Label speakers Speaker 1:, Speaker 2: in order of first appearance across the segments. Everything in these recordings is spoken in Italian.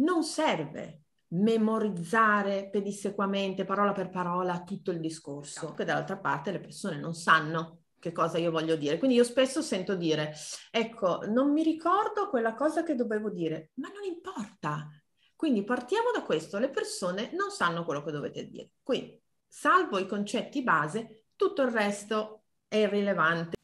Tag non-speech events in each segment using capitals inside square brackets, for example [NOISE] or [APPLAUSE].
Speaker 1: non serve memorizzare pedissequamente, parola per parola, tutto il discorso, no. che dall'altra parte le persone non sanno che cosa io voglio dire. Quindi io spesso sento dire, ecco, non mi ricordo quella cosa che dovevo dire, ma non importa. Quindi partiamo da questo, le persone non sanno quello che dovete dire. Quindi, salvo i concetti base, tutto il resto è irrilevante.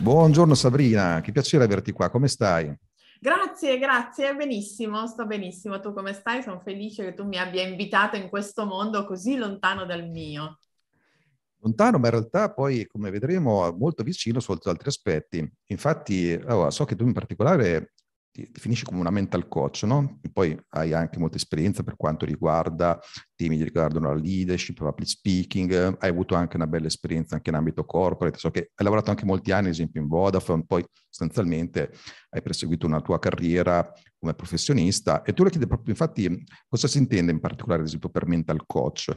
Speaker 2: Buongiorno Sabrina, che piacere averti qua, come stai?
Speaker 1: Grazie, grazie, benissimo, sto benissimo. Tu come stai? Sono felice che tu mi abbia invitato in questo mondo così lontano dal mio.
Speaker 2: Lontano, ma in realtà poi, come vedremo, molto vicino sotto altri aspetti. Infatti, allora, so che tu in particolare ti, definisci come una mental coach, no? E poi hai anche molta esperienza per quanto riguarda temi che riguardano la leadership, public speaking, hai avuto anche una bella esperienza anche in ambito corporate, so che hai lavorato anche molti anni, ad esempio in Vodafone, poi sostanzialmente hai perseguito una tua carriera come professionista e tu le chiedi proprio, infatti, cosa si intende in particolare, ad esempio, per mental coach?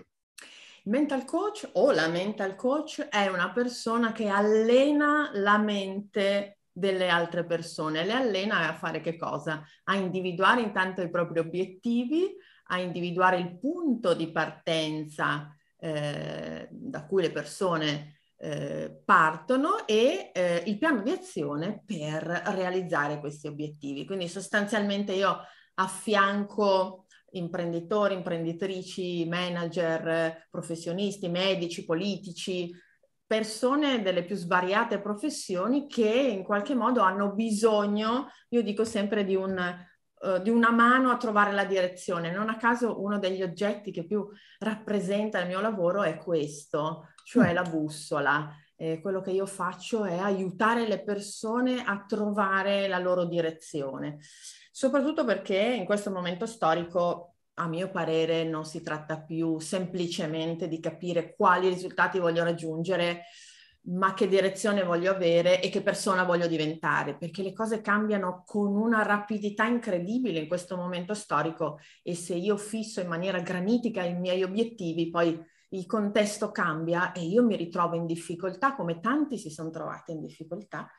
Speaker 1: Mental coach o la mental coach è una persona che allena la mente delle altre persone. Le allena a fare che cosa? A individuare intanto i propri obiettivi, a individuare il punto di partenza eh, da cui le persone eh, partono e eh, il piano di azione per realizzare questi obiettivi. Quindi sostanzialmente io affianco imprenditori, imprenditrici, manager, professionisti, medici, politici, persone delle più svariate professioni che in qualche modo hanno bisogno, io dico sempre, di, un, uh, di, una mano a trovare la direzione. Non a caso uno degli oggetti che più rappresenta il mio lavoro è questo, cioè mm. la bussola. Eh, quello che io faccio è aiutare le persone a trovare la loro direzione, soprattutto perché in questo momento storico a mio parere non si tratta più semplicemente di capire quali risultati voglio raggiungere, ma che direzione voglio avere e che persona voglio diventare, perché le cose cambiano con una rapidità incredibile in questo momento storico e se io fisso in maniera granitica i miei obiettivi, poi il contesto cambia e io mi ritrovo in difficoltà, come tanti si sono trovati in difficoltà,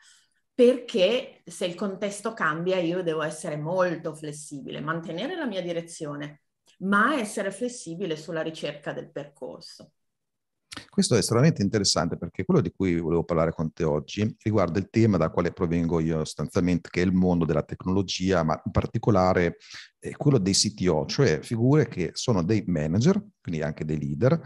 Speaker 1: perché se il contesto cambia io devo essere molto flessibile, mantenere la mia direzione, ma essere flessibile sulla ricerca del percorso.
Speaker 2: Questo è estremamente interessante perché quello di cui volevo parlare con te oggi riguarda il tema da quale provengo io sostanzialmente, che è il mondo della tecnologia, ma in particolare eh, quello dei CTO, cioè figure che sono dei manager, quindi anche dei leader,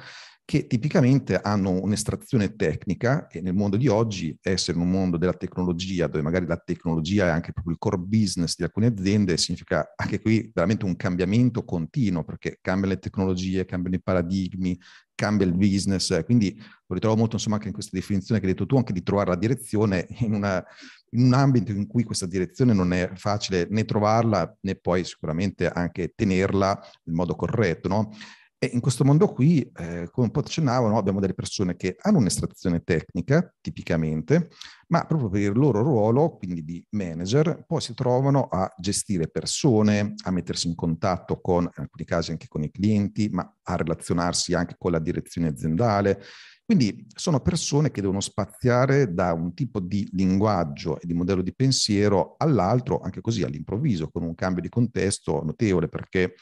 Speaker 2: che tipicamente hanno un'estrazione tecnica e nel mondo di oggi, essere in un mondo della tecnologia, dove magari la tecnologia è anche proprio il core business di alcune aziende, significa anche qui veramente un cambiamento continuo, perché cambiano le tecnologie, cambiano i paradigmi, cambia il business, quindi lo ritrovo molto insomma anche in questa definizione che hai detto tu, anche di trovare la direzione in, una, in un ambito in cui questa direzione non è facile né trovarla né poi sicuramente anche tenerla in modo corretto, no? E in questo mondo qui, eh, come un po' accennavo, no, abbiamo delle persone che hanno un'estrazione tecnica, tipicamente, ma proprio per il loro ruolo, quindi di manager, poi si trovano a gestire persone, a mettersi in contatto con, in alcuni casi anche con i clienti, ma a relazionarsi anche con la direzione aziendale. Quindi sono persone che devono spaziare da un tipo di linguaggio e di modello di pensiero all'altro, anche così all'improvviso, con un cambio di contesto notevole, perché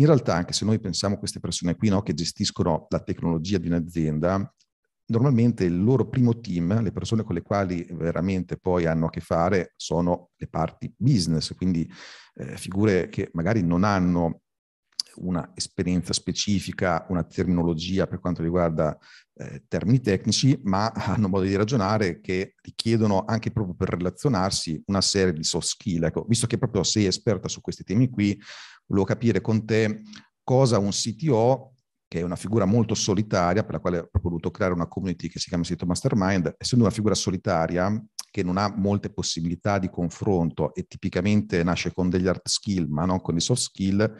Speaker 2: in realtà, anche se noi pensiamo a queste persone qui no, che gestiscono la tecnologia di un'azienda, normalmente il loro primo team, le persone con le quali veramente poi hanno a che fare, sono le parti business, quindi eh, figure che magari non hanno una esperienza specifica, una terminologia per quanto riguarda eh, termini tecnici, ma [LAUGHS] hanno modo di ragionare che richiedono anche proprio per relazionarsi una serie di soft skill. Ecco, visto che proprio sei esperta su questi temi qui, volevo capire con te cosa un CTO che è una figura molto solitaria, per la quale ho voluto creare una community che si chiama sito Mastermind, essendo una figura solitaria che non ha molte possibilità di confronto e tipicamente nasce con degli hard skill ma non con i soft skill,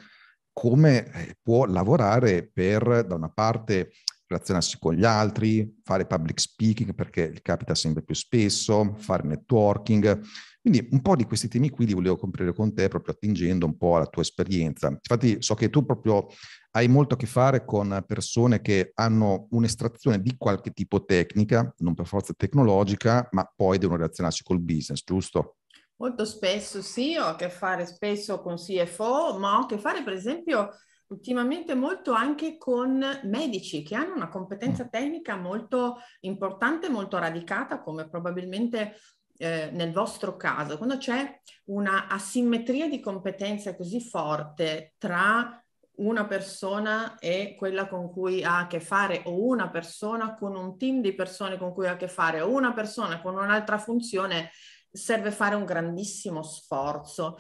Speaker 2: come eh, può lavorare per, da una parte, relazionarsi con gli altri, fare public speaking perché capita sempre più spesso, fare networking. Quindi un po' di questi temi qui li volevo comprire con te proprio attingendo un po' alla tua esperienza. Infatti so che tu proprio hai molto a che fare con persone che hanno un'estrazione di qualche tipo tecnica, non per forza tecnologica, ma poi devono relazionarsi col business, giusto?
Speaker 1: Molto spesso sì, ho a che fare spesso con CFO, ma ho a che fare per esempio ultimamente molto anche con medici che hanno una competenza mm. tecnica molto importante, molto radicata, come probabilmente eh, nel vostro caso, quando c'è una asimmetria di competenze così forte tra una persona e quella con cui ha a che fare o una persona con un team di persone con cui ha a che fare o una persona con un'altra funzione, serve fare un grandissimo sforzo.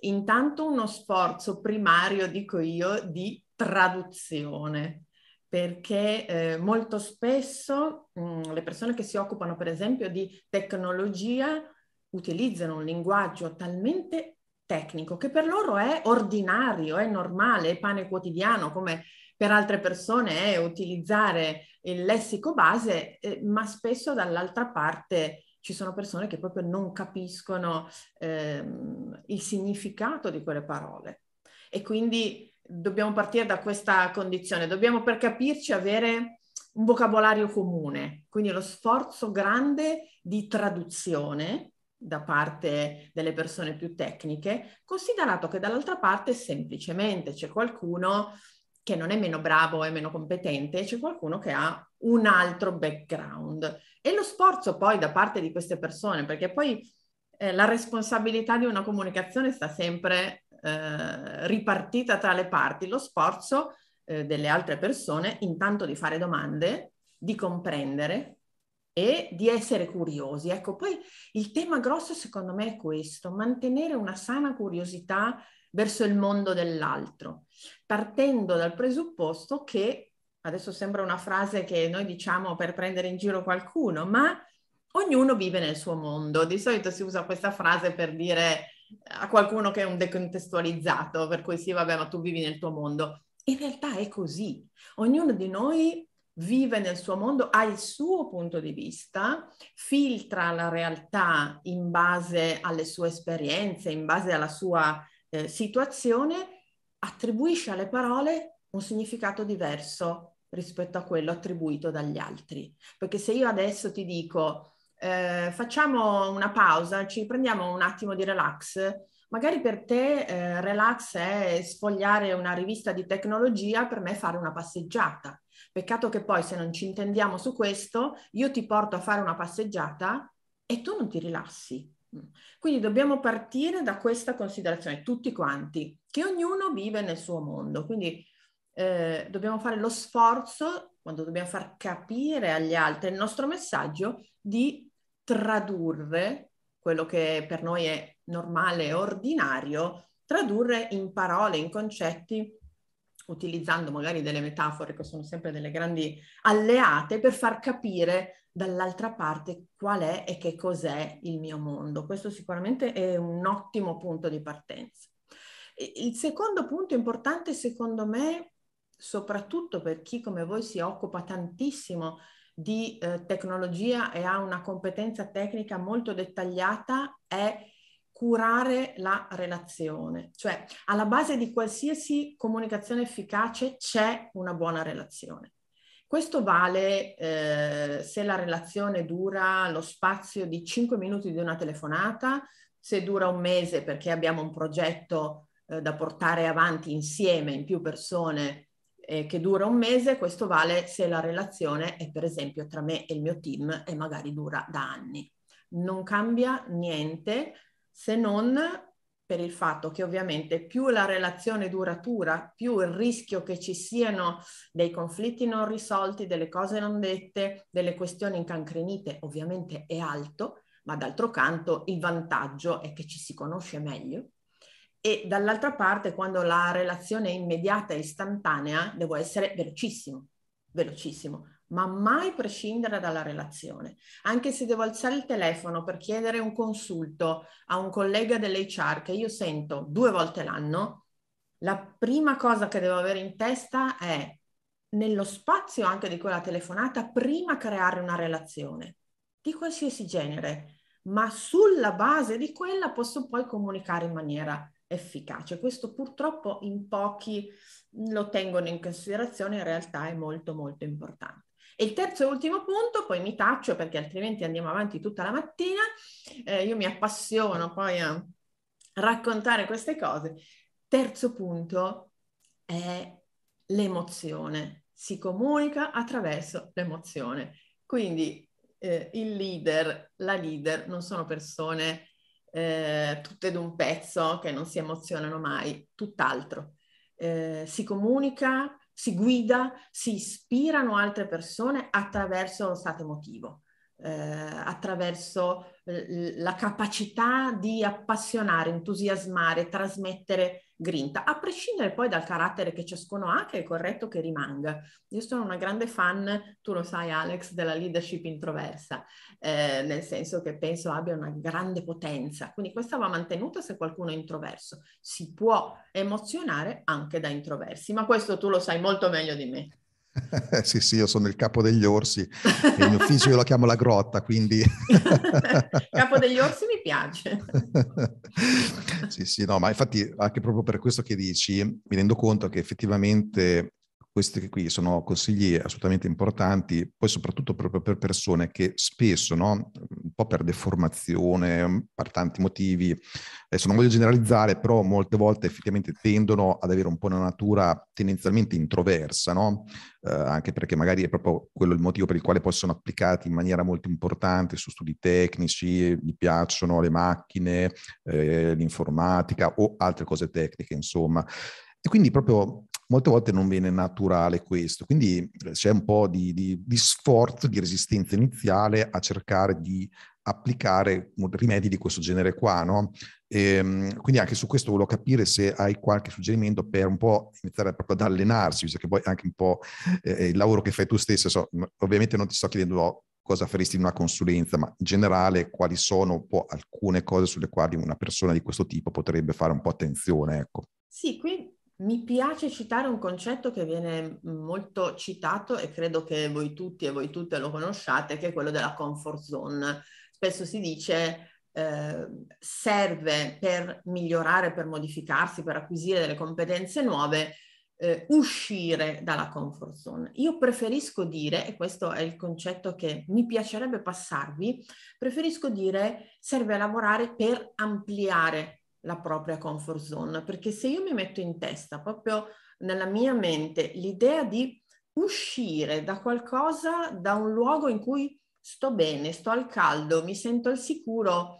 Speaker 1: Intanto uno sforzo primario, dico io, di traduzione, perché eh, molto spesso mh, mm, le persone che si occupano per esempio di tecnologia utilizzano un linguaggio talmente tecnico che per loro è ordinario, è normale, è pane quotidiano, come per altre persone è utilizzare il lessico base, eh, ma spesso dall'altra parte ci sono persone che proprio non capiscono ehm, il significato di quelle parole. E quindi dobbiamo partire da questa condizione, dobbiamo per capirci avere un vocabolario comune, quindi lo sforzo grande di traduzione da parte delle persone più tecniche, considerato che dall'altra parte semplicemente c'è qualcuno che non è meno bravo, è meno competente, c'è qualcuno che ha un altro background. E lo sforzo poi da parte di queste persone, perché poi eh, la responsabilità di una comunicazione sta sempre eh, ripartita tra le parti, lo sforzo eh, delle altre persone intanto di fare domande, di comprendere e di essere curiosi. Ecco, poi il tema grosso secondo me è questo, mantenere una sana curiosità verso il mondo dell'altro, partendo dal presupposto che, adesso sembra una frase che noi diciamo per prendere in giro qualcuno, ma ognuno vive nel suo mondo. Di solito si usa questa frase per dire a qualcuno che è un decontestualizzato, per cui sì, vabbè, ma tu vivi nel tuo mondo. In realtà è così. Ognuno di noi vive nel suo mondo, ha il suo punto di vista, filtra la realtà in base alle sue esperienze, in base alla sua eh, situazione attribuisce alle parole un significato diverso rispetto a quello attribuito dagli altri. Perché se io adesso ti dico eh, facciamo una pausa, ci prendiamo un attimo di relax, magari per te eh, relax è sfogliare una rivista di tecnologia, per me fare una passeggiata. Peccato che poi se non ci intendiamo su questo, io ti porto a fare una passeggiata e tu non ti rilassi quindi dobbiamo partire da questa considerazione, tutti quanti, che ognuno vive nel suo mondo. Quindi eh, dobbiamo fare lo sforzo, quando dobbiamo far capire agli altri il nostro messaggio, di tradurre quello che per noi è normale e ordinario, tradurre in parole, in concetti utilizzando magari delle metafore che sono sempre delle grandi alleate per far capire dall'altra parte qual è e che cos'è il mio mondo. Questo sicuramente è un ottimo punto di partenza. Il secondo punto importante secondo me, soprattutto per chi come voi si occupa tantissimo di eh, tecnologia e ha una competenza tecnica molto dettagliata, è curare la relazione, cioè alla base di qualsiasi comunicazione efficace c'è una buona relazione. Questo vale eh, se la relazione dura lo spazio di 5 minuti di una telefonata, se dura un mese perché abbiamo un progetto eh, da portare avanti insieme in più persone eh, che dura un mese, questo vale se la relazione è per esempio tra me e il mio team e magari dura da anni. Non cambia niente, se non per il fatto che ovviamente più la relazione duratura, più il rischio che ci siano dei conflitti non risolti, delle cose non dette, delle questioni incancrenite, ovviamente è alto, ma d'altro canto il vantaggio è che ci si conosce meglio. E dall'altra parte, quando la relazione è immediata e istantanea, devo essere velocissimo, velocissimo ma mai prescindere dalla relazione. Anche se devo alzare il telefono per chiedere un consulto a un collega dell'HR che io sento due volte l'anno, la prima cosa che devo avere in testa è nello spazio anche di quella telefonata, prima creare una relazione di qualsiasi genere, ma sulla base di quella posso poi comunicare in maniera efficace. Questo purtroppo in pochi lo tengono in considerazione, in realtà è molto molto importante. E il terzo e ultimo punto, poi mi taccio perché altrimenti andiamo avanti tutta la mattina, eh, io mi appassiono poi a raccontare queste cose. Terzo punto è l'emozione, si comunica attraverso l'emozione. Quindi eh, il leader, la leader non sono persone eh, tutte d'un pezzo che non si emozionano mai, tutt'altro. Eh, si comunica si guida, si ispirano altre persone attraverso lo stato emotivo eh, attraverso eh, la capacità di appassionare, entusiasmare, trasmettere grinta, a prescindere poi dal carattere che ciascuno ha, che è corretto che rimanga. Io sono una grande fan, tu lo sai Alex, della leadership introversa, eh, nel senso che penso abbia una grande potenza, quindi questa va mantenuta se qualcuno è introverso. Si può emozionare anche da introversi, ma questo tu lo sai molto meglio di me.
Speaker 2: [LAUGHS] sì, sì, io sono il capo degli orsi il mio ufficio io la chiamo la grotta, quindi... [LAUGHS]
Speaker 1: capo degli orsi mi piace.
Speaker 2: sì, sì, no, ma infatti anche proprio per questo che dici, mi rendo conto che effettivamente questi qui sono consigli assolutamente importanti, poi soprattutto proprio per persone che spesso, no, un po' per deformazione, per tanti motivi, adesso non voglio generalizzare, però molte volte effettivamente tendono ad avere un po' una natura tendenzialmente introversa, no? eh, anche perché magari è proprio quello il motivo per il quale poi sono applicati in maniera molto importante su studi tecnici, gli piacciono le macchine, eh, l'informatica o altre cose tecniche, insomma. E quindi proprio molte volte non viene naturale questo, quindi eh, c'è un po' di, di, di sforzo, di resistenza iniziale a cercare di applicare rimedi di questo genere qua, no? E, ehm, quindi anche su questo volevo capire se hai qualche suggerimento per un po' iniziare proprio ad allenarsi, visto che poi anche un po' eh, eh il lavoro che fai tu stessa, so, ovviamente non ti sto chiedendo cosa faresti in una consulenza, ma in generale quali sono un po' alcune cose sulle quali una persona di questo tipo potrebbe fare un po' attenzione, ecco.
Speaker 1: Sì, qui mi piace citare un concetto che viene molto citato e credo che voi tutti e voi tutte lo conosciate, che è quello della comfort zone. Spesso si dice eh, serve per migliorare, per modificarsi, per acquisire delle competenze nuove, eh, uscire dalla comfort zone. Io preferisco dire, e questo è il concetto che mi piacerebbe passarvi, preferisco dire serve lavorare per ampliare la propria comfort zone, perché se io mi metto in testa proprio nella mia mente l'idea di uscire da qualcosa, da un luogo in cui sto bene, sto al caldo, mi sento al sicuro,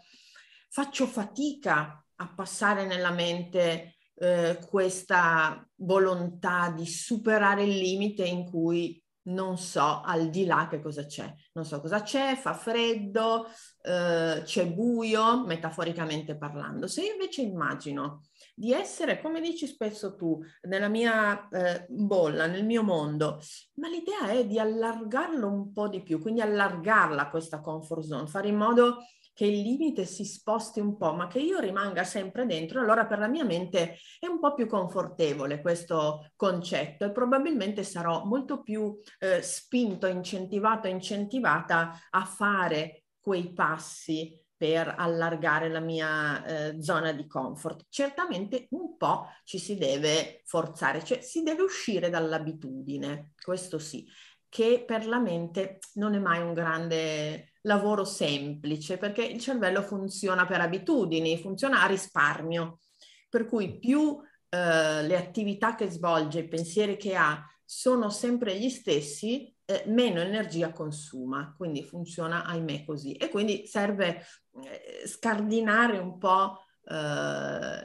Speaker 1: faccio fatica a passare nella mente eh, questa volontà di superare il limite in cui non so al di là che cosa c'è, non so cosa c'è, fa freddo, eh, c'è buio, metaforicamente parlando. Se invece immagino di essere, come dici spesso tu, nella mia eh, bolla, nel mio mondo, ma l'idea è di allargarlo un po' di più, quindi allargarla questa comfort zone, fare in modo che il limite si sposti un po', ma che io rimanga sempre dentro, allora per la mia mente è un po' più confortevole questo concetto e probabilmente sarò molto più eh, spinto, incentivato, incentivata a fare quei passi per allargare la mia eh, zona di comfort. Certamente un po' ci si deve forzare, cioè si deve uscire dall'abitudine, questo sì, che per la mente non è mai un grande lavoro semplice, perché il cervello funziona per abitudini, funziona a risparmio. Per cui più eh, le attività che svolge, i pensieri che ha sono sempre gli stessi, eh, meno energia consuma, quindi funziona ahimè così. E quindi serve eh, scardinare un po' eh,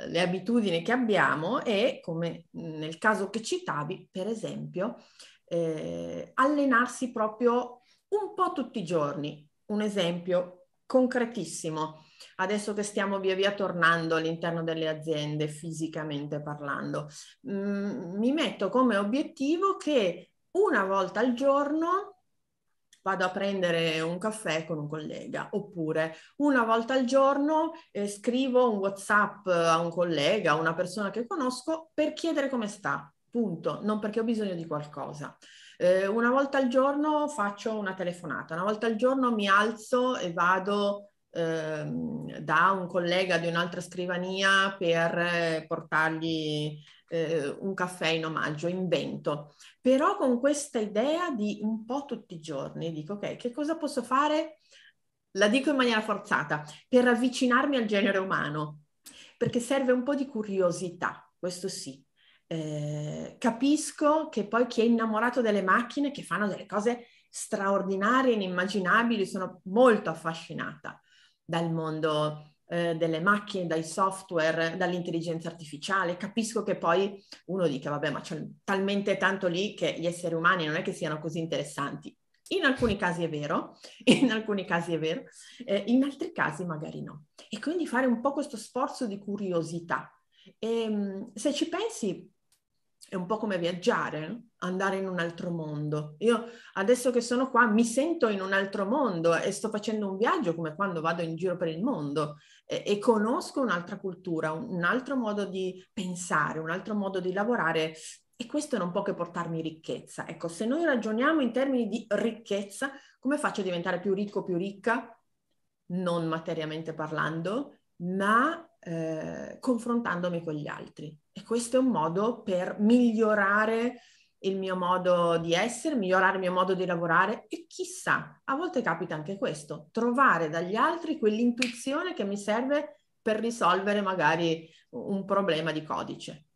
Speaker 1: le abitudini che abbiamo e, come nel caso che citavi, per esempio, eh, allenarsi proprio un po' tutti i giorni, un esempio concretissimo, adesso che stiamo via via tornando all'interno delle aziende fisicamente parlando, mm, mi metto come obiettivo che una volta al giorno vado a prendere un caffè con un collega, oppure una volta al giorno eh, scrivo un WhatsApp a un collega, a una persona che conosco, per chiedere come sta, punto, non perché ho bisogno di qualcosa. Eh, una volta al giorno faccio una telefonata, una volta al giorno mi alzo e vado ehm, da un collega di un'altra scrivania per eh, portargli eh, un caffè in omaggio, invento. Però con questa idea di un po' tutti i giorni, dico ok, che cosa posso fare? La dico in maniera forzata, per avvicinarmi al genere umano, perché serve un po' di curiosità, questo sì, eh, capisco che poi chi è innamorato delle macchine, che fanno delle cose straordinarie, inimmaginabili, sono molto affascinata dal mondo eh, delle macchine, dai software, dall'intelligenza artificiale. Capisco che poi uno dica, vabbè, ma c'è talmente tanto lì che gli esseri umani non è che siano così interessanti. In alcuni casi è vero, [LAUGHS] in alcuni casi è vero, eh, in altri casi magari no. E quindi fare un po' questo sforzo di curiosità. E, ehm, se ci pensi, è un po' come viaggiare, andare in un altro mondo. Io adesso che sono qua mi sento in un altro mondo e sto facendo un viaggio come quando vado in giro per il mondo e, e conosco un'altra cultura, un, un altro modo di pensare, un altro modo di lavorare e questo non può che portarmi ricchezza. Ecco, se noi ragioniamo in termini di ricchezza, come faccio a diventare più ricco, più ricca? Non materialmente parlando, ma eh, confrontandomi con gli altri. E questo è un modo per migliorare il mio modo di essere, migliorare il mio modo di lavorare e chissà, a volte capita anche questo, trovare dagli altri quell'intuizione che mi serve per risolvere magari un problema di codice.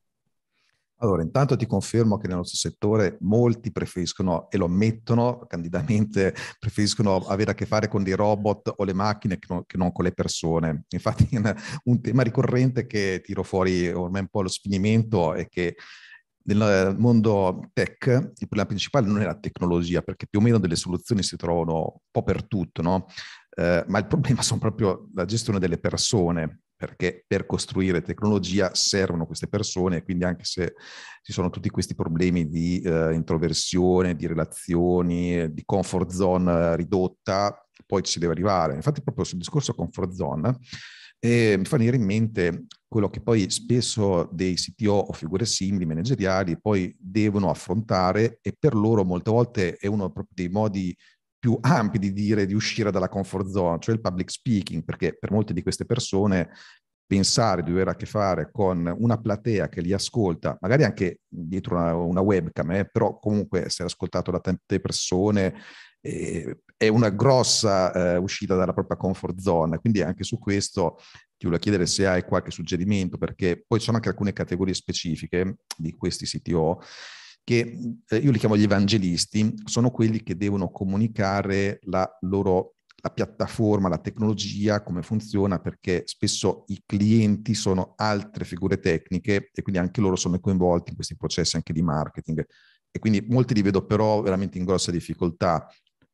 Speaker 2: Allora, intanto ti confermo che nel nostro settore molti preferiscono, e lo ammettono candidamente, [LAUGHS] preferiscono avere a che fare con dei robot o le macchine che non, che non con le persone. Infatti [LAUGHS] un tema ricorrente che tiro fuori ormai un po' lo spinimento è che nel mondo tech il problema principale non è la tecnologia, perché più o meno delle soluzioni si trovano un po' per tutto, no? Eh, ma il problema [LAUGHS] sono proprio la gestione delle persone perché per costruire tecnologia servono queste persone, quindi anche se ci sono tutti questi problemi di eh, introversione, di relazioni, di comfort zone eh, ridotta, poi ci deve arrivare. Infatti proprio sul discorso comfort zone eh, mi fa venire in mente quello che poi spesso dei CTO o figure simili, manageriali, poi devono affrontare e per loro molte volte è uno dei modi più ampi di dire di uscire dalla comfort zone, cioè il public speaking, perché per molte di queste persone pensare di avere a che fare con una platea che li ascolta, magari anche dietro una, una webcam, eh, però comunque essere ascoltato da tante persone eh, è una grossa eh, uscita dalla propria comfort zone. Quindi anche su questo ti voglio chiedere se hai qualche suggerimento, perché poi ci sono anche alcune categorie specifiche di questi CTO che eh, io li chiamo gli evangelisti, sono quelli che devono comunicare la loro la piattaforma, la tecnologia, come funziona, perché spesso i clienti sono altre figure tecniche e quindi anche loro sono coinvolti in questi processi anche di marketing. E quindi molti li vedo però veramente in grossa difficoltà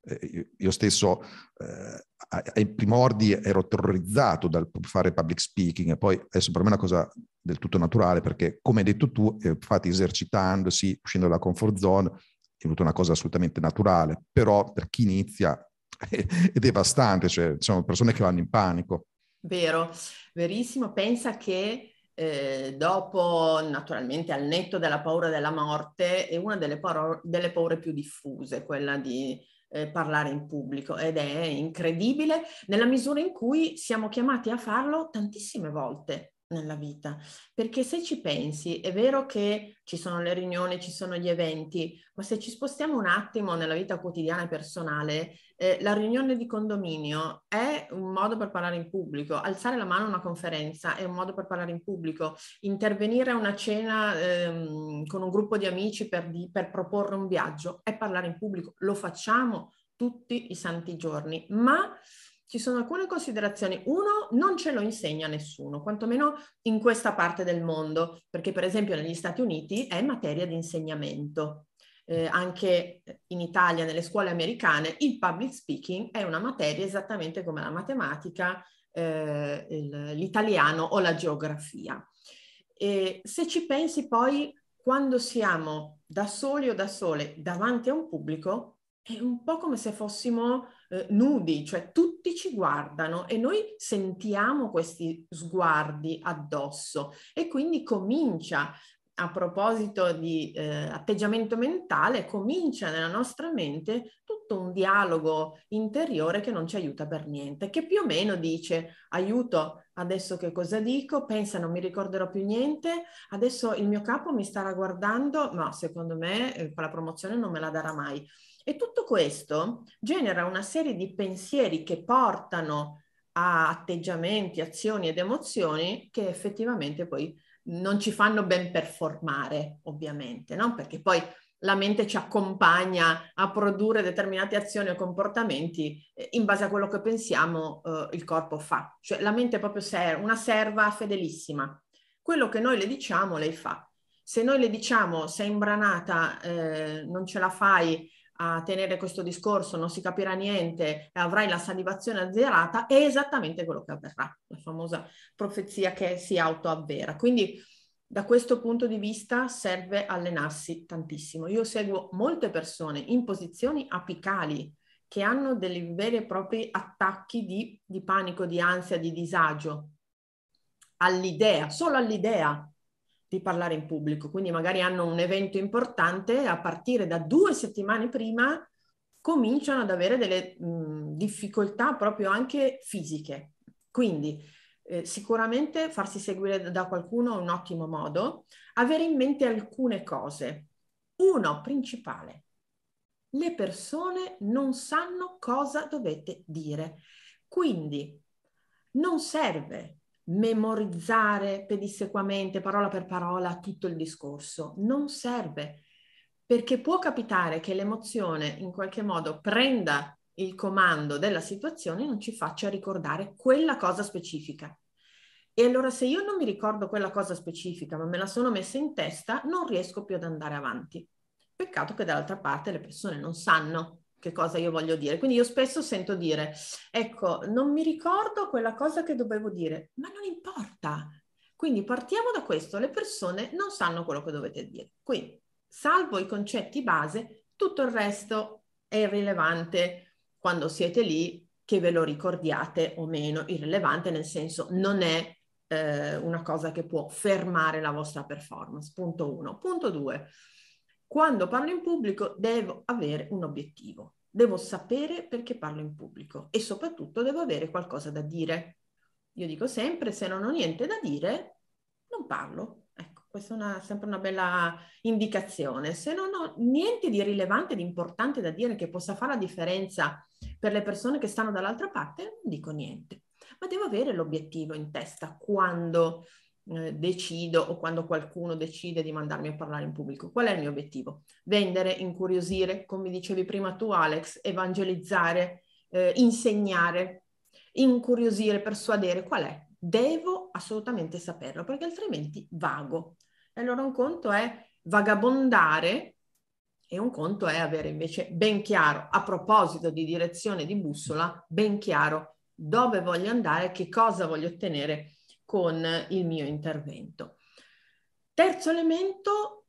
Speaker 2: eh, io stesso eh, ai primordi ero terrorizzato dal fare public speaking e poi adesso per me è una cosa del tutto naturale perché come hai detto tu, infatti eh, esercitandosi, uscendo dalla comfort zone, è venuta una cosa assolutamente naturale, però per chi inizia è, [LAUGHS] è devastante, cioè ci sono persone che vanno in panico.
Speaker 1: Vero, verissimo, pensa che eh, dopo, naturalmente, al netto della paura della morte, è una delle, paro- delle paure più diffuse, quella di eh, parlare in pubblico ed è incredibile nella misura in cui siamo chiamati a farlo tantissime volte nella vita. Perché se ci pensi, è vero che ci sono le riunioni, ci sono gli eventi, ma se ci spostiamo un attimo nella vita quotidiana e personale, eh, la riunione di condominio è un modo per parlare in pubblico, alzare la mano a una conferenza è un modo per parlare in pubblico, intervenire a una cena ehm, con un gruppo di amici per, di, per proporre un viaggio è parlare in pubblico, lo facciamo tutti i santi giorni, ma ci sono alcune considerazioni. Uno, non ce lo insegna nessuno, quantomeno in questa parte del mondo, perché per esempio negli Stati Uniti è materia di insegnamento. Eh, anche in Italia, nelle scuole americane, il public speaking è una materia esattamente come la matematica, eh, l'italiano o la geografia. E se ci pensi poi, quando siamo da soli o da sole davanti a un pubblico, è un po' come se fossimo eh, nudi, cioè tutti ci guardano e noi sentiamo questi sguardi addosso e quindi comincia a proposito di eh, atteggiamento mentale, comincia nella nostra mente tutto un dialogo interiore che non ci aiuta per niente, che più o meno dice aiuto, adesso che cosa dico? Pensa, non mi ricorderò più niente, adesso il mio capo mi starà guardando, ma secondo me eh, quella promozione non me la darà mai. E tutto questo genera una serie di pensieri che portano a atteggiamenti, azioni ed emozioni che effettivamente poi non ci fanno ben performare, ovviamente, no? perché poi la mente ci accompagna a produrre determinate azioni o comportamenti eh, in base a quello che pensiamo eh, il corpo fa. Cioè la mente è proprio ser- una serva fedelissima. Quello che noi le diciamo, lei fa. Se noi le diciamo sei imbranata, eh, non ce la fai, a tenere questo discorso, non si capirà niente, avrai la salivazione azzerata, è esattamente quello che avverrà, la famosa profezia che si autoavvera. Quindi da questo punto di vista serve allenarsi tantissimo. Io seguo molte persone in posizioni apicali che hanno dei veri e propri attacchi di, di panico, di ansia, di disagio all'idea, solo all'idea di parlare in pubblico, quindi magari hanno un evento importante, a partire da due settimane prima cominciano ad avere delle mh, difficoltà proprio anche fisiche. Quindi eh, sicuramente farsi seguire da qualcuno è un ottimo modo, avere in mente alcune cose. Uno principale, le persone non sanno cosa dovete dire, quindi non serve memorizzare pedissequamente, parola per parola, tutto il discorso. Non serve, perché può capitare che l'emozione in qualche modo prenda il comando della situazione e non ci faccia ricordare quella cosa specifica. E allora se io non mi ricordo quella cosa specifica, ma me la sono messa in testa, non riesco più ad andare avanti. Peccato che dall'altra parte le persone non sanno che cosa io voglio dire. Quindi io spesso sento dire, ecco, non mi ricordo quella cosa che dovevo dire, ma non importa. Quindi partiamo da questo, le persone non sanno quello che dovete dire. Quindi, salvo i concetti base, tutto il resto è irrilevante quando siete lì, che ve lo ricordiate o meno, irrilevante nel senso non è eh, una cosa che può fermare la vostra performance, punto uno. Punto due, quando parlo in pubblico devo avere un obiettivo, devo sapere perché parlo in pubblico e soprattutto devo avere qualcosa da dire. Io dico sempre, se non ho niente da dire, non parlo. Ecco, questa è una, sempre una bella indicazione. Se non ho niente di rilevante, di importante da dire che possa fare la differenza per le persone che stanno dall'altra parte, non dico niente. Ma devo avere l'obiettivo in testa quando eh, decido o quando qualcuno decide di mandarmi a parlare in pubblico. Qual è il mio obiettivo? Vendere, incuriosire, come dicevi prima tu Alex, evangelizzare, eh, insegnare, incuriosire, persuadere. Qual è? Devo assolutamente saperlo perché altrimenti vago. E allora un conto è vagabondare e un conto è avere invece ben chiaro, a proposito di direzione di bussola, ben chiaro dove voglio andare, che cosa voglio ottenere con il mio intervento. Terzo elemento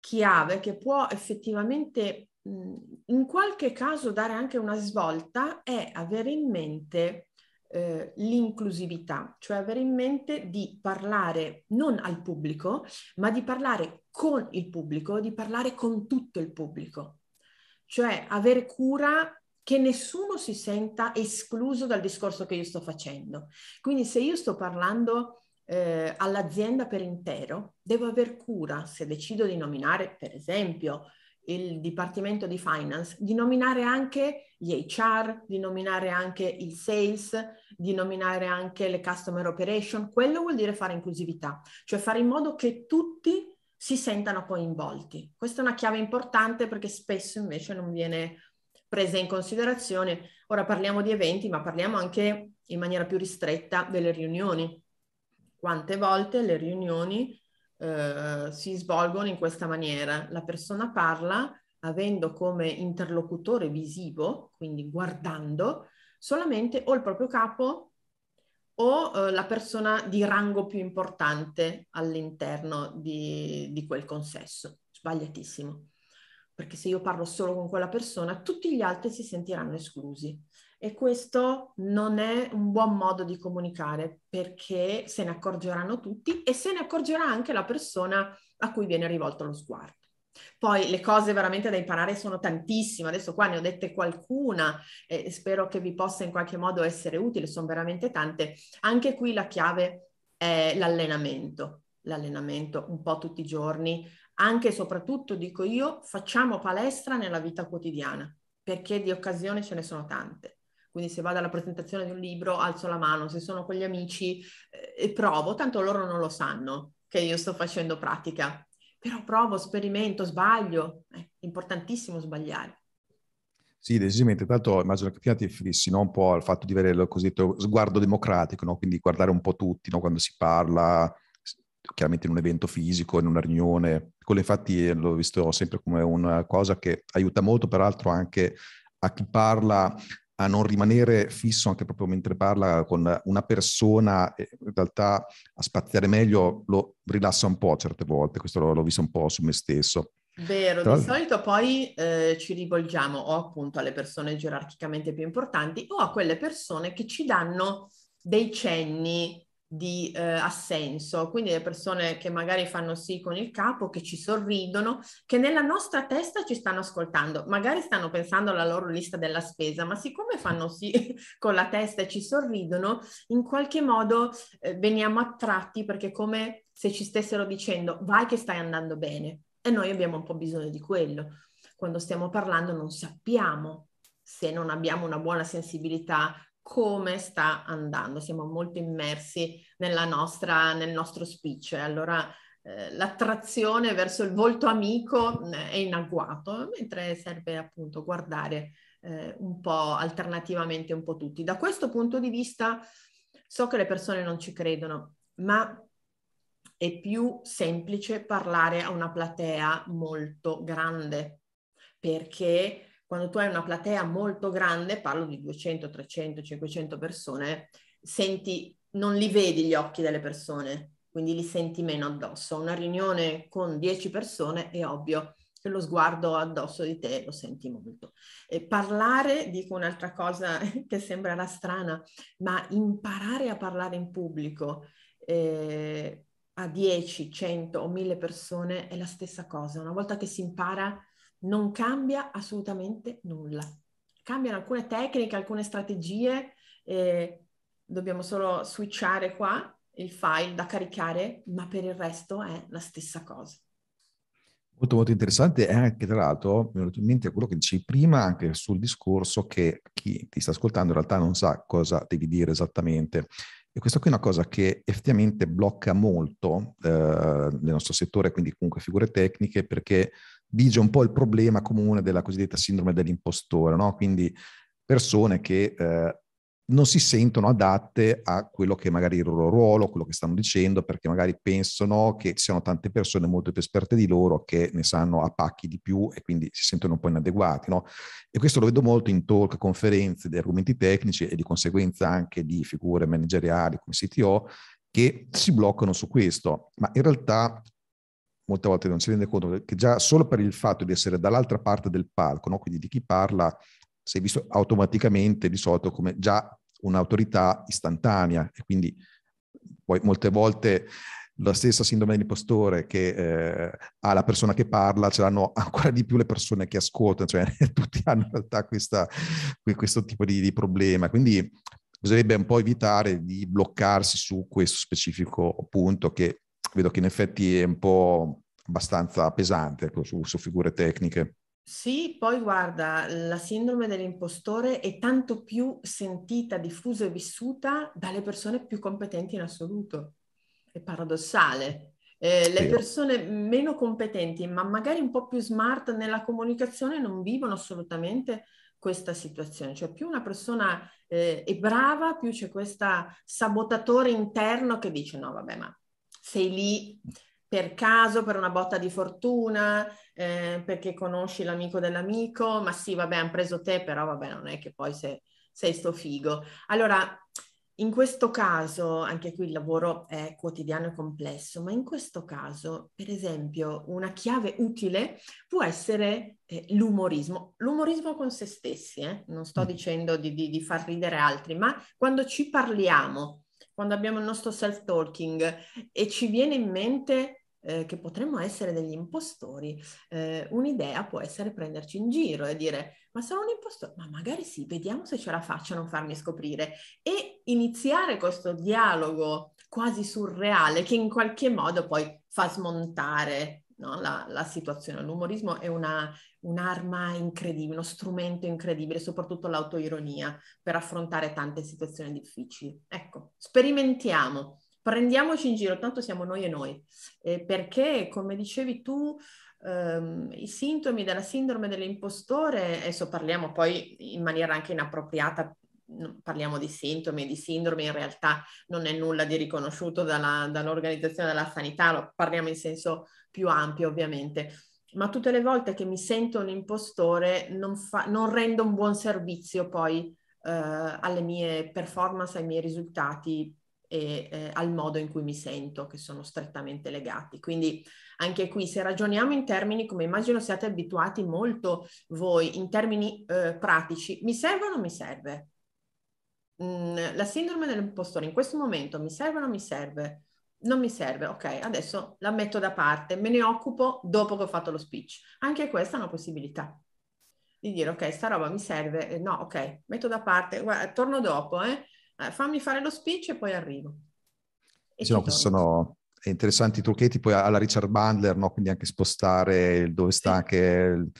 Speaker 1: chiave che può effettivamente in qualche caso dare anche una svolta è avere in mente eh, l'inclusività, cioè avere in mente di parlare non al pubblico, ma di parlare con il pubblico, di parlare con tutto il pubblico, cioè avere cura che nessuno si senta escluso dal discorso che io sto facendo. Quindi se io sto parlando eh, all'azienda per intero, devo aver cura, se decido di nominare, per esempio, il dipartimento di finance, di nominare anche gli HR, di nominare anche il sales, di nominare anche le customer operation. Quello vuol dire fare inclusività, cioè fare in modo che tutti si sentano coinvolti. Questa è una chiave importante perché spesso invece non viene prese in considerazione. Ora parliamo di eventi, ma parliamo anche in maniera più ristretta delle riunioni. Quante volte le riunioni eh, si svolgono in questa maniera? La persona parla avendo come interlocutore visivo, quindi guardando, solamente o il proprio capo o eh, la persona di rango più importante all'interno di, di quel consesso. Sbagliatissimo perché se io parlo solo con quella persona, tutti gli altri si sentiranno esclusi. E questo non è un buon modo di comunicare perché se ne accorgeranno tutti e se ne accorgerà anche la persona a cui viene rivolto lo sguardo. Poi le cose veramente da imparare sono tantissime, adesso qua ne ho dette qualcuna e spero che vi possa in qualche modo essere utile, sono veramente tante. Anche qui la chiave è l'allenamento, l'allenamento un po' tutti i giorni, anche e soprattutto, dico io, facciamo palestra nella vita quotidiana, perché di occasioni ce ne sono tante. Quindi se vado alla presentazione di un libro, alzo la mano, se sono con gli amici eh, e provo, tanto loro non lo sanno che io sto facendo pratica, però provo, sperimento, sbaglio, è importantissimo sbagliare.
Speaker 2: Sì, decisamente. Tanto immagino che prima ti riferissi no, un po' al fatto di avere il cosiddetto sguardo democratico, no? quindi guardare un po' tutti no? quando si parla, chiaramente in un evento fisico, in una riunione. Quello infatti eh, l'ho visto sempre come una cosa che aiuta molto, peraltro anche a chi parla a non rimanere fisso anche proprio mentre parla con una persona, eh, in realtà a spaziare meglio lo rilassa un po' certe volte, questo l'ho, l'ho visto un po' su me stesso.
Speaker 1: Vero, Tra... di solito poi eh, ci rivolgiamo o appunto alle persone gerarchicamente più importanti o a quelle persone che ci danno dei cenni di eh, assenso, quindi le persone che magari fanno sì con il capo, che ci sorridono, che nella nostra testa ci stanno ascoltando, magari stanno pensando alla loro lista della spesa, ma siccome fanno sì [LAUGHS] con la testa e ci sorridono, in qualche modo eh, veniamo attratti perché è come se ci stessero dicendo vai che stai andando bene e noi abbiamo un po' bisogno di quello. Quando stiamo parlando non sappiamo se non abbiamo una buona sensibilità come sta andando, siamo molto immersi nostra, nel nostro speech, allora eh, l'attrazione verso il volto amico eh, è in agguato, mentre serve appunto guardare eh, un po' alternativamente un po' tutti. Da questo punto di vista so che le persone non ci credono, ma è più semplice parlare a una platea molto grande perché quando tu hai una platea molto grande, parlo di 200, 300, 500 persone, senti, non li vedi gli occhi delle persone, quindi li senti meno addosso. Una riunione con 10 persone è ovvio che lo sguardo addosso di te lo senti molto. E parlare, dico un'altra cosa [LAUGHS] che sembrerà strana, ma imparare a parlare in pubblico eh, a 10, 100 o 1000 persone è la stessa cosa. Una volta che si impara non cambia assolutamente nulla. Cambiano alcune tecniche, alcune strategie, eh, dobbiamo solo switchare qua il file da caricare, ma per il resto è la stessa cosa.
Speaker 2: Molto, molto interessante e anche tra l'altro mi è venuto in mente quello che dicevi prima anche sul discorso che chi ti sta ascoltando in realtà non sa cosa devi dire esattamente. E questa qui è una cosa che effettivamente blocca molto eh, nel nostro settore, quindi comunque figure tecniche, perché vige un po' il problema comune della cosiddetta sindrome dell'impostore, no? quindi persone che eh, non si sentono adatte a quello che magari il loro ruolo, quello che stanno dicendo, perché magari pensano che ci siano tante persone molto più esperte di loro che ne sanno a pacchi di più e quindi si sentono un po' inadeguati. No? E questo lo vedo molto in talk, conferenze di argomenti tecnici e di conseguenza anche di figure manageriali come CTO che si bloccano su questo, ma in realtà molte volte non si rende conto che già solo per il fatto di essere dall'altra parte del palco, no? quindi di chi parla, sei visto automaticamente di solito come già un'autorità istantanea e quindi poi molte volte la stessa sindrome dell'impostore che eh, ha la persona che parla, ce l'hanno [LAUGHS] ancora di più le persone che ascoltano, cioè [LAUGHS] tutti hanno in realtà questa, questo tipo di, di, problema. Quindi bisognerebbe un po' evitare di bloccarsi su questo specifico punto che vedo che in effetti è un po' abbastanza pesante ecco, su, su figure tecniche.
Speaker 1: Sì, poi guarda, la sindrome dell'impostore è tanto più sentita, diffusa e vissuta dalle persone più competenti in assoluto. È paradossale. Eh, le persone meno competenti, ma magari un po' più smart nella comunicazione, non vivono assolutamente questa situazione. Cioè, più una persona eh, è brava, più c'è questo sabotatore interno che dice: no, vabbè, ma sei lì per caso, per una botta di fortuna, eh, perché conosci l'amico dell'amico, ma sì, vabbè, hanno preso te, però vabbè, non è che poi sei, sei sto figo. Allora, in questo caso, anche qui il lavoro è quotidiano e complesso, ma in questo caso, per esempio, una chiave utile può essere eh, l'umorismo. L'umorismo con se stessi, eh? non sto mm. dicendo di, di, di, far ridere altri, ma quando ci parliamo quando abbiamo il nostro self-talking e ci viene in mente eh, che potremmo essere degli impostori, eh, un'idea può essere prenderci in giro e dire ma sono un impostore, ma magari sì, vediamo se ce la faccio a non farmi scoprire e iniziare questo dialogo quasi surreale che in qualche modo poi fa smontare no? la, la, situazione. L'umorismo è una, un'arma incredibile, uno strumento incredibile, soprattutto l'autoironia per affrontare tante situazioni difficili. Ecco, sperimentiamo, prendiamoci in giro, tanto siamo noi e noi, eh, perché come dicevi tu... Um, i sintomi della sindrome dell'impostore, adesso parliamo poi in maniera anche inappropriata parliamo di sintomi, di sindrome, in realtà non è nulla di riconosciuto dalla, dall'organizzazione della sanità, lo parliamo in senso più ampio ovviamente, ma tutte le volte che mi sento un impostore non, fa, non rendo un buon servizio poi eh, alle mie performance, ai miei risultati e eh, al modo in cui mi sento, che sono strettamente legati. Quindi anche qui, se ragioniamo in termini, come immagino siate abituati molto voi, in termini eh, pratici, mi serve o non mi serve? Mm, la sindrome dell'impostore in questo momento mi serve o non mi serve? Non mi serve, ok, adesso la metto da parte, me ne occupo dopo che ho fatto lo speech. Anche questa è una possibilità di dire ok, sta roba mi serve, eh, no, ok, metto da parte, guarda, torno dopo, eh. eh, fammi fare lo speech e poi arrivo.
Speaker 2: E sì, diciamo no, sono interessanti i trucchetti, poi alla Richard Bandler, no? quindi anche spostare dove sta anche Il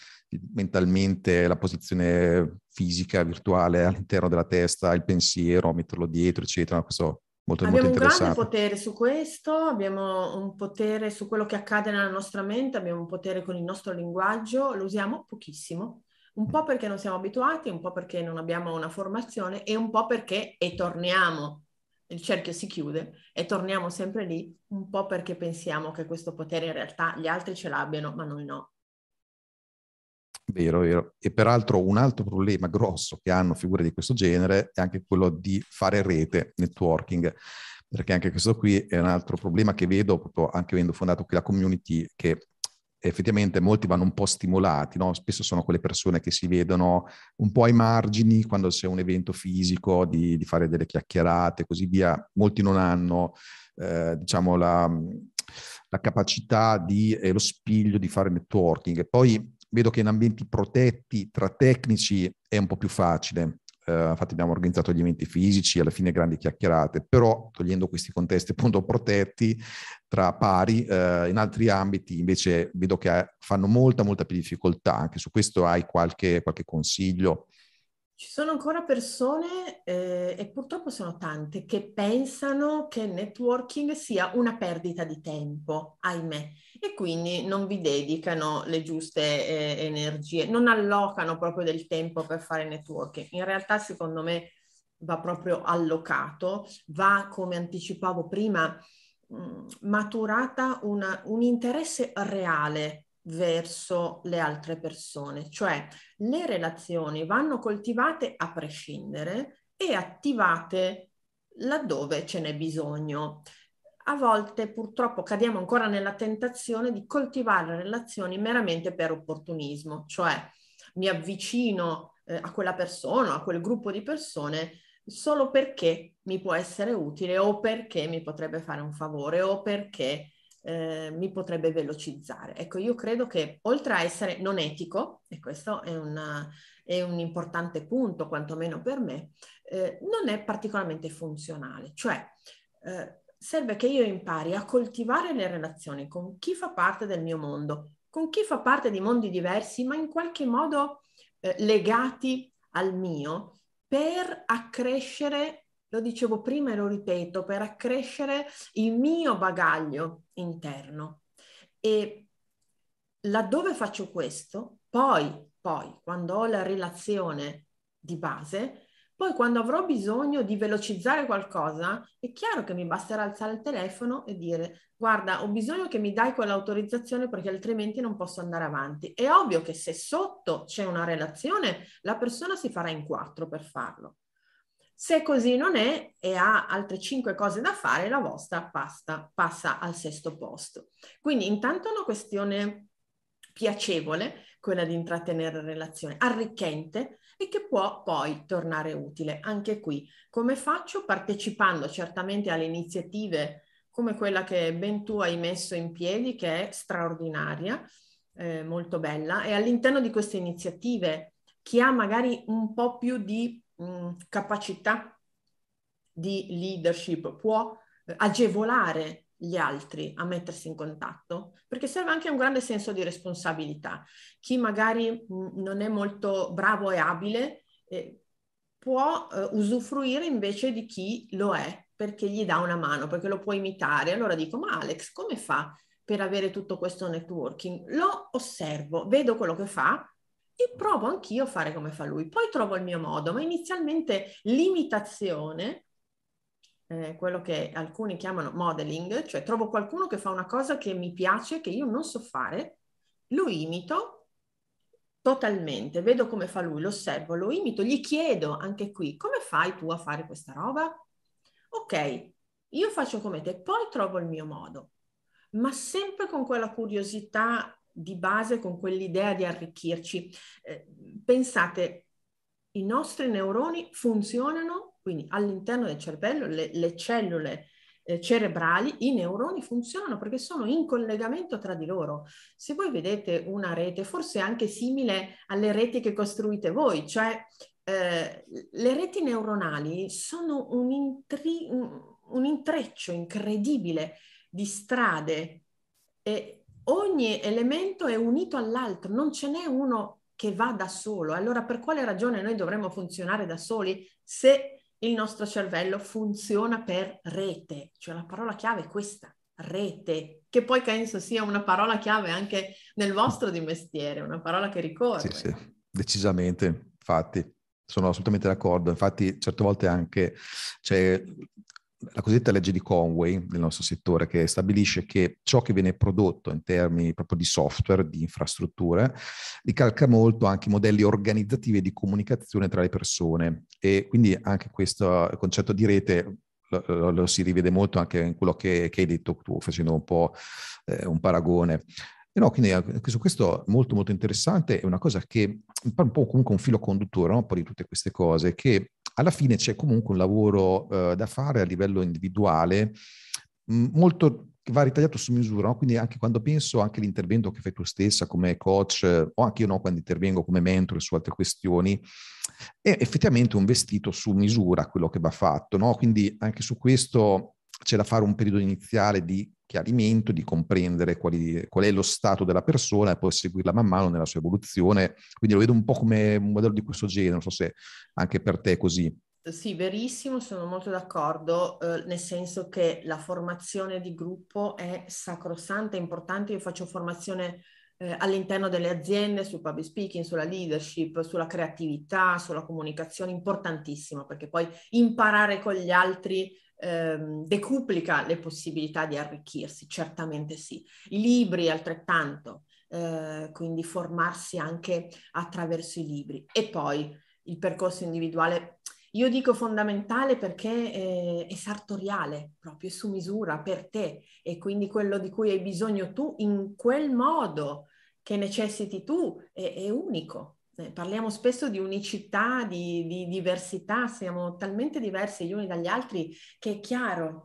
Speaker 2: mentalmente la posizione fisica, virtuale all'interno della testa, il pensiero, metterlo dietro, eccetera. Questo molto, abbiamo molto un grande
Speaker 1: potere su questo, abbiamo un potere su quello che accade nella nostra mente, abbiamo un potere con il nostro linguaggio, lo usiamo pochissimo, un po' perché non siamo abituati, un po' perché non abbiamo una formazione e un po' perché, e torniamo, il cerchio si chiude e torniamo sempre lì, un po' perché pensiamo che questo potere in realtà gli altri ce l'abbiano, ma noi no.
Speaker 2: Vero, vero. E peraltro un altro problema grosso che hanno figure di questo genere è anche quello di fare rete, networking, perché anche questo qui è un altro problema che vedo proprio anche avendo fondato qui la community che effettivamente molti vanno un po' stimolati, no? spesso sono quelle persone che si vedono un po' ai margini quando c'è un evento fisico, di, di fare delle chiacchierate e così via, molti non hanno eh, diciamo la, la capacità e eh, lo spiglio di fare networking. E poi Vedo che in ambienti protetti tra tecnici è un po' più facile. Eh, infatti abbiamo organizzato gli eventi fisici, alla fine grandi chiacchierate, però togliendo questi contesti appunto protetti tra pari, eh, in altri ambiti invece vedo che eh, fanno molta, molta più difficoltà. Anche su questo hai qualche, qualche consiglio?
Speaker 1: Ci sono ancora persone, eh, e purtroppo sono tante, che pensano che il networking sia una perdita di tempo, ahimè, e quindi non vi dedicano le giuste eh, energie, non allocano proprio del tempo per fare networking. In realtà, secondo me, va proprio allocato, va, come anticipavo prima, mh, mm, maturata una, un interesse reale verso le altre persone, cioè le relazioni vanno coltivate a prescindere e attivate laddove ce n'è bisogno. A volte purtroppo cadiamo ancora nella tentazione di coltivare relazioni meramente per opportunismo, cioè mi avvicino eh, a quella persona, a quel gruppo di persone solo perché mi può essere utile o perché mi potrebbe fare un favore o perché eh, mi potrebbe velocizzare. Ecco, io credo che oltre a essere non etico, e questo è, una, è un importante punto, quantomeno per me, eh, non è particolarmente funzionale. Cioè, eh, serve che io impari a coltivare le relazioni con chi fa parte del mio mondo, con chi fa parte di mondi diversi, ma in qualche modo eh, legati al mio, per accrescere lo dicevo prima e lo ripeto, per accrescere il mio bagaglio interno. E laddove faccio questo, poi, poi, quando ho la relazione di base, poi quando avrò bisogno di velocizzare qualcosa, è chiaro che mi basterà alzare il telefono e dire guarda, ho bisogno che mi dai quell'autorizzazione perché altrimenti non posso andare avanti. È ovvio che se sotto c'è una relazione, la persona si farà in quattro per farlo. Se così non è e ha altre cinque cose da fare, la vostra pasta passa al sesto posto. Quindi intanto è una questione piacevole, quella di intrattenere relazione, arricchente e che può poi tornare utile. Anche qui, come faccio? Partecipando certamente alle iniziative come quella che ben tu hai messo in piedi, che è straordinaria, eh, molto bella, e all'interno di queste iniziative chi ha magari un po' più di Mm, capacità di leadership, può eh, agevolare gli altri a mettersi in contatto, perché serve anche un grande senso di responsabilità. Chi magari mm, non è molto bravo e abile eh, può eh, usufruire invece di chi lo è, perché gli dà una mano, perché lo può imitare. Allora dico, ma Alex, come fa per avere tutto questo networking? Lo osservo, vedo quello che fa e provo anch'io a fare come fa lui. Poi trovo il mio modo, ma inizialmente l'imitazione, eh, quello che alcuni chiamano modeling, cioè trovo qualcuno che fa una cosa che mi piace, che io non so fare, lo imito totalmente, vedo come fa lui, lo osservo, lo imito, gli chiedo anche qui, come fai tu a fare questa roba? Ok, io faccio come te, poi trovo il mio modo, ma sempre con quella curiosità di base con quell'idea di arricchirci. Eh, pensate, i nostri neuroni funzionano, quindi all'interno del cervello, le, le cellule eh, cerebrali, i neuroni funzionano perché sono in collegamento tra di loro. Se voi vedete una rete, forse anche simile alle reti che costruite voi, cioè eh, le reti neuronali sono un, intri- un intreccio incredibile di strade e ogni elemento è unito all'altro, non ce n'è uno che va da solo. Allora per quale ragione noi dovremmo funzionare da soli se il nostro cervello funziona per rete? Cioè la parola chiave è questa, rete, che poi penso sia una parola chiave anche nel vostro di mestiere, una parola che ricorre. Sì, sì,
Speaker 2: ecco. decisamente, infatti. Sono assolutamente d'accordo, infatti certe volte anche c'è la cosiddetta legge di Conway nel nostro settore che stabilisce che ciò che viene prodotto in termini proprio di software, di infrastrutture, ricalca molto anche i modelli organizzativi di comunicazione tra le persone e quindi anche questo concetto di rete lo, lo, si rivede molto anche in quello che, che hai detto tu facendo un po' eh, un paragone. E no, quindi eh, su questo è molto molto interessante, è una cosa che un po' comunque un filo conduttore no? poi di tutte queste cose, che alla fine c'è comunque un lavoro eh, da fare a livello individuale, mm, molto che va ritagliato su misura, no? quindi anche quando penso anche all'intervento che fai tu stessa come coach eh, o anche io no, quando intervengo come mentore su altre questioni, è effettivamente un vestito su misura quello che va fatto, no? quindi anche su questo c'è da fare un periodo iniziale di chiarimento, di comprendere quali, qual è lo stato della persona e poi seguirla man mano nella sua evoluzione. Quindi lo vedo un po' come un modello di questo genere, non so se anche per te è così.
Speaker 1: Sì, verissimo, sono molto d'accordo, eh, nel senso che la formazione di gruppo è sacrosanta, è importante. Io faccio formazione eh, all'interno delle aziende sul public speaking, sulla leadership, sulla creatività, sulla comunicazione, importantissima, perché poi imparare con gli altri Ehm, decuplica le possibilità di arricchirsi, certamente sì. I libri altrettanto, eh, quindi formarsi anche attraverso i libri. E poi il percorso individuale, io dico fondamentale perché eh, è sartoriale, proprio su misura per te e quindi quello di cui hai bisogno tu in quel modo che necessiti tu è, è unico eh, parliamo spesso di unicità, di, di, diversità, siamo talmente diversi gli uni dagli altri che è chiaro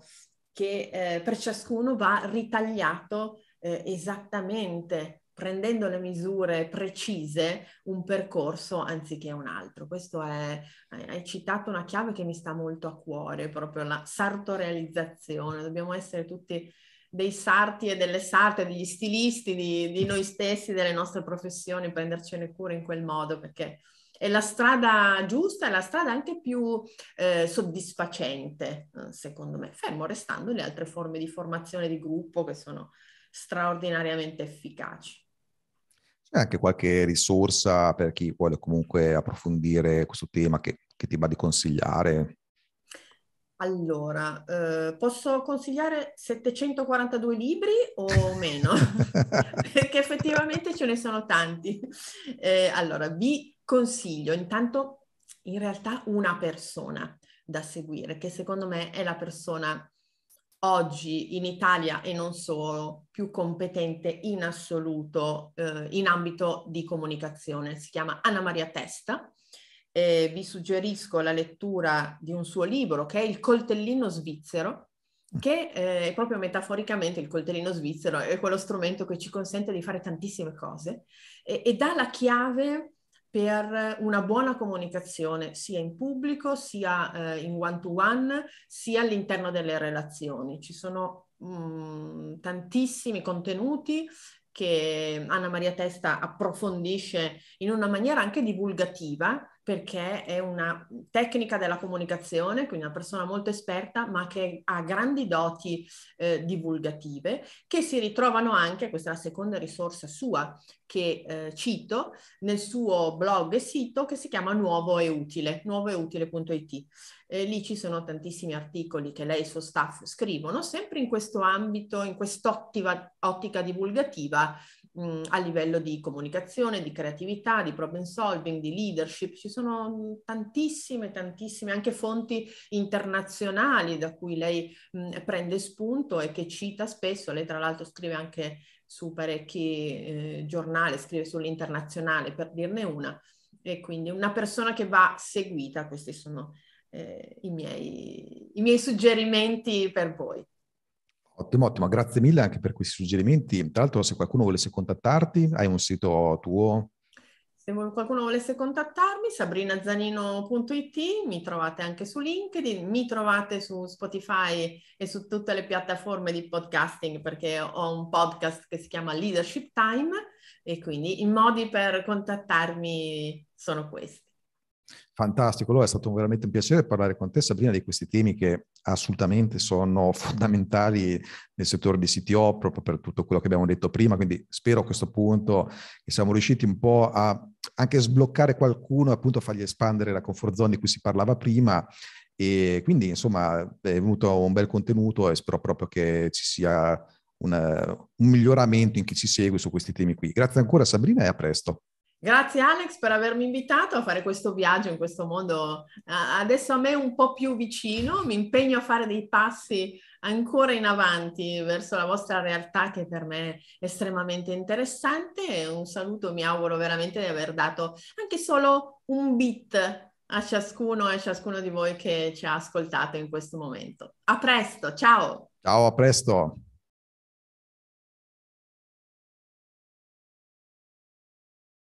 Speaker 1: che eh, per ciascuno va ritagliato eh, esattamente, prendendo le misure precise, un percorso anziché un altro. Questo è, hai citato una chiave che mi sta molto a cuore, proprio la sartorealizzazione. Dobbiamo essere tutti dei sarti e delle sarte, degli stilisti, di, di noi stessi, delle nostre professioni, prendercene cura in quel modo, perché è la strada giusta, è la strada anche più eh, soddisfacente, eh, secondo me, fermo restando le altre forme di formazione di gruppo che sono straordinariamente efficaci.
Speaker 2: C'è anche qualche risorsa per chi vuole comunque approfondire questo tema che, che ti va di consigliare?
Speaker 1: Allora, eh, posso consigliare 742 libri o meno? [LAUGHS] [LAUGHS] Perché effettivamente ce ne sono tanti. Eh, allora, vi consiglio intanto in realtà una persona da seguire, che secondo me è la persona oggi in Italia e non solo più competente in assoluto eh, in ambito di comunicazione. Si chiama Anna Maria Testa eh, vi suggerisco la lettura di un suo libro che è Il coltellino svizzero, che eh, proprio metaforicamente il coltellino svizzero è quello strumento che ci consente di fare tantissime cose e, e dà la chiave per una buona comunicazione sia in pubblico, sia eh, in one-to-one, sia all'interno delle relazioni. Ci sono mh, mm, tantissimi contenuti che Anna Maria Testa approfondisce in una maniera anche divulgativa, perché è una tecnica della comunicazione, quindi una persona molto esperta, ma che ha grandi doti eh, divulgative, che si ritrovano anche, questa è la seconda risorsa sua che eh, cito, nel suo blog e sito che si chiama Nuovo e Utile, nuovoeutile.it. Eh, lì ci sono tantissimi articoli che lei e il suo staff scrivono, sempre in questo ambito, in quest'ottica divulgativa mh, mm, a livello di comunicazione, di creatività, di problem solving, di leadership. Ci sono mm, tantissime, tantissime anche fonti internazionali da cui lei mh, mm, prende spunto e che cita spesso. Lei tra l'altro scrive anche su parecchi eh, giornali, scrive sull'internazionale per dirne una. E quindi una persona che va seguita, questi sono eh, i, miei, i miei suggerimenti per voi.
Speaker 2: Ottimo, ottimo, grazie mille anche per questi suggerimenti. Tra l'altro, se qualcuno volesse contattarti, hai un sito tuo?
Speaker 1: Se qualcuno volesse contattarmi, sabrinazanino.it, mi trovate anche su LinkedIn, mi trovate su Spotify e su tutte le piattaforme di podcasting perché ho un podcast che si chiama Leadership Time e quindi i modi per contattarmi sono questi.
Speaker 2: Fantastico, allora è stato veramente un piacere parlare con te Sabrina di questi temi che assolutamente sono [LAUGHS] fondamentali nel settore di CTO proprio per tutto quello che abbiamo detto prima, quindi spero a questo punto che siamo riusciti un po' a anche sbloccare qualcuno, appunto fargli espandere la comfort zone di cui si parlava prima e quindi insomma è venuto un bel contenuto e spero proprio che ci sia una, un miglioramento in chi ci segue su questi temi qui. Grazie ancora Sabrina e a presto.
Speaker 1: Grazie Alex per avermi invitato a fare questo viaggio in questo mondo adesso a me un po' più vicino, mi impegno a fare dei passi ancora in avanti verso la vostra realtà che per me è estremamente interessante un saluto mi auguro veramente di aver dato anche solo un bit a ciascuno e a ciascuno di voi che ci ha ascoltato in questo momento. A presto, ciao!
Speaker 2: Ciao, a presto!